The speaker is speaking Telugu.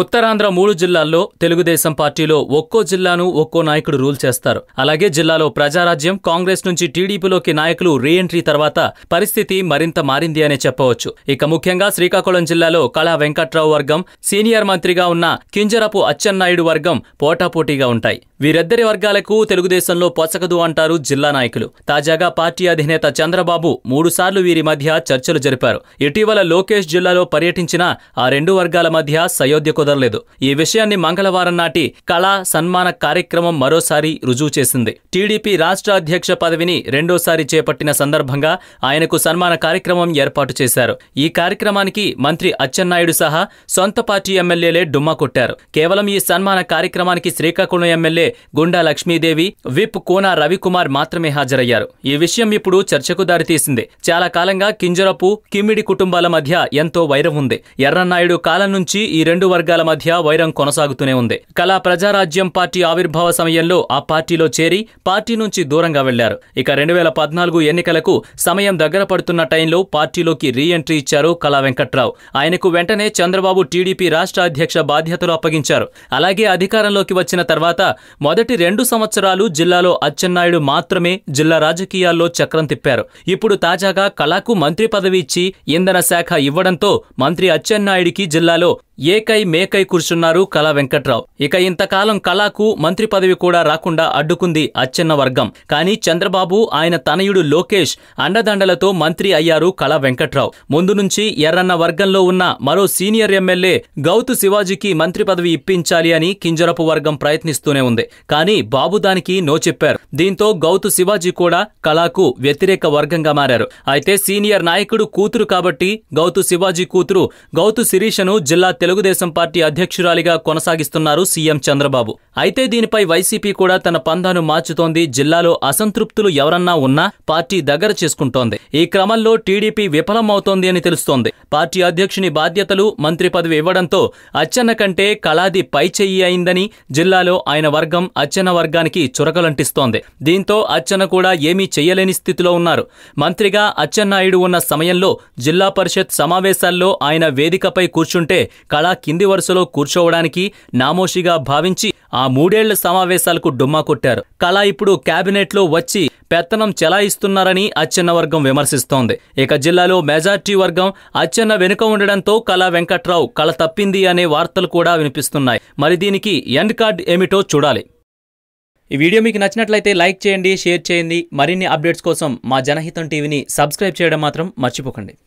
ఉత్తరాంధ్ర మూడు జిల్లాల్లో తెలుగుదేశం పార్టీలో ఒక్కో జిల్లాను ఒక్కో నాయకుడు రూల్ చేస్తారు అలాగే జిల్లాలో ప్రజారాజ్యం కాంగ్రెస్ నుంచి టీడీపీలోకి నాయకులు రీఎంట్రీ తర్వాత పరిస్థితి మరింత మారింది అనే చెప్పవచ్చు ఇక ముఖ్యంగా శ్రీకాకుళం జిల్లాలో కళా వెంకట్రావు వర్గం సీనియర్ మంత్రిగా ఉన్న కింజరపు అచ్చెన్నాయుడు వర్గం పోటాపోటీగా ఉంటాయి వీరిద్దరి వర్గాలకు తెలుగుదేశంలో పొసగదు అంటారు జిల్లా నాయకులు తాజాగా పార్టీ అధినేత చంద్రబాబు మూడుసార్లు వీరి మధ్య చర్చలు జరిపారు ఇటీవల లోకేష్ జిల్లాలో పర్యటించిన ఆ రెండు వర్గాల మధ్య సయోధ్య కుదరలేదు ఈ విషయాన్ని మంగళవారం నాటి కళా సన్మాన కార్యక్రమం మరోసారి రుజువు చేసింది టీడీపీ రాష్ట్ర అధ్యక్ష పదవిని రెండోసారి చేపట్టిన సందర్భంగా ఆయనకు సన్మాన కార్యక్రమం ఏర్పాటు చేశారు ఈ కార్యక్రమానికి మంత్రి అచ్చెన్నాయుడు సహా సొంత పార్టీ ఎమ్మెల్యేలే డుమ్మా కొట్టారు కేవలం ఈ సన్మాన కార్యక్రమానికి శ్రీకాకుళం ఎమ్మెల్యే గుండా లక్ష్మీదేవి విప్ కోనా రవికుమార్ మాత్రమే హాజరయ్యారు ఈ విషయం ఇప్పుడు చర్చకు దారితీసింది చాలా కాలంగా కింజరపు కిమ్మిడి కుటుంబాల మధ్య ఎంతో వైరం ఉంది ఎర్రన్నాయుడు కాలం నుంచి ఈ రెండు వర్గాలు వర్గాల మధ్య వైరం కొనసాగుతూనే ఉంది కళా ప్రజారాజ్యం పార్టీ ఆవిర్భావ సమయంలో ఆ పార్టీలో చేరి పార్టీ నుంచి దూరంగా వెళ్లారు ఇక రెండు వేల పద్నాలుగు ఎన్నికలకు సమయం దగ్గర పడుతున్న టైంలో పార్టీలోకి రీ ఎంట్రీ ఇచ్చారు కళా వెంకట్రావు ఆయనకు వెంటనే చంద్రబాబు టీడీపీ రాష్ట్ర అధ్యక్ష బాధ్యతలు అప్పగించారు అలాగే అధికారంలోకి వచ్చిన తర్వాత మొదటి రెండు సంవత్సరాలు జిల్లాలో అచ్చెన్నాయుడు మాత్రమే జిల్లా రాజకీయాల్లో చక్రం తిప్పారు ఇప్పుడు తాజాగా కళకు మంత్రి పదవి ఇచ్చి ఇంధన శాఖ ఇవ్వడంతో మంత్రి అచ్చెన్నాయుడికి జిల్లాలో ఏకై మేకై కూర్చున్నారు కళా వెంకట్రావు ఇక ఇంతకాలం కళాకు మంత్రి పదవి కూడా రాకుండా అడ్డుకుంది అచ్చెన్న వర్గం కానీ చంద్రబాబు ఆయన తనయుడు లోకేష్ అండదండలతో మంత్రి అయ్యారు కళా వెంకట్రావు ముందు నుంచి ఎర్రన్న వర్గంలో ఉన్న మరో సీనియర్ ఎమ్మెల్యే గౌతు శివాజీకి మంత్రి పదవి ఇప్పించాలి అని కింజరపు వర్గం ప్రయత్నిస్తూనే ఉంది కానీ బాబు దానికి నో చెప్పారు దీంతో గౌతు శివాజీ కూడా కళాకు వ్యతిరేక వర్గంగా మారారు అయితే సీనియర్ నాయకుడు కూతురు కాబట్టి గౌతు శివాజీ కూతురు గౌతు శిరీషను జిల్లా తెలుగుదేశం పార్టీ అధ్యక్షురాలిగా కొనసాగిస్తున్నారు సీఎం చంద్రబాబు అయితే దీనిపై వైసీపీ కూడా తన పందాను మార్చుతోంది జిల్లాలో అసంతృప్తులు ఎవరన్నా ఉన్నా పార్టీ దగ్గర చేసుకుంటోంది ఈ క్రమంలో టీడీపీ విఫలమవుతోంది అని తెలుస్తోంది పార్టీ అధ్యక్షుని బాధ్యతలు మంత్రి పదవి ఇవ్వడంతో అచ్చన్న కంటే కళాది పై చెయ్యి అయిందని జిల్లాలో ఆయన వర్గం అచ్చన్న వర్గానికి చురకలంటిస్తోంది దీంతో అచ్చన్న కూడా ఏమీ చేయలేని స్థితిలో ఉన్నారు మంత్రిగా అచ్చెన్నాయుడు ఉన్న సమయంలో జిల్లా పరిషత్ సమావేశాల్లో ఆయన వేదికపై కూర్చుంటే కళ కింది వరుసలో కూర్చోవడానికి నామోషిగా భావించి ఆ మూడేళ్ల సమావేశాలకు డుమ్మా కొట్టారు కళ ఇప్పుడు క్యాబినెట్లో వచ్చి పెత్తనం చెలాయిస్తున్నారని అచ్చెన్న వర్గం విమర్శిస్తోంది ఇక జిల్లాలో మెజార్టీ వర్గం అచ్చెన్న వెనుక ఉండడంతో కళా వెంకట్రావు కళ తప్పింది అనే వార్తలు కూడా వినిపిస్తున్నాయి మరి దీనికి ఎండ్ కార్డ్ ఏమిటో చూడాలి ఈ వీడియో మీకు నచ్చినట్లయితే లైక్ చేయండి షేర్ చేయండి మరిన్ని అప్డేట్స్ కోసం మా జనహితం టీవీని సబ్స్క్రైబ్ చేయడం మాత్రం మర్చిపోకండి